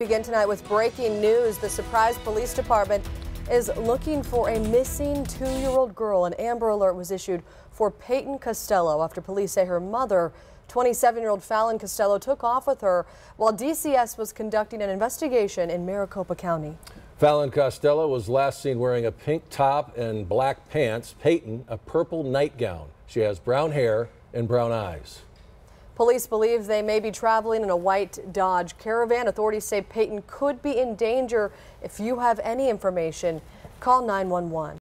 Begin tonight with breaking news. The Surprise Police Department is looking for a missing two-year-old girl. An Amber Alert was issued for Peyton Costello after police say her mother, 27-year-old Fallon Costello, took off with her while DCS was conducting an investigation in Maricopa County. Fallon Costello was last seen wearing a pink top and black pants. Peyton, a purple nightgown. She has brown hair and brown eyes. Police believe they may be traveling in a white Dodge Caravan. Authorities say Peyton could be in danger. If you have any information, call 911.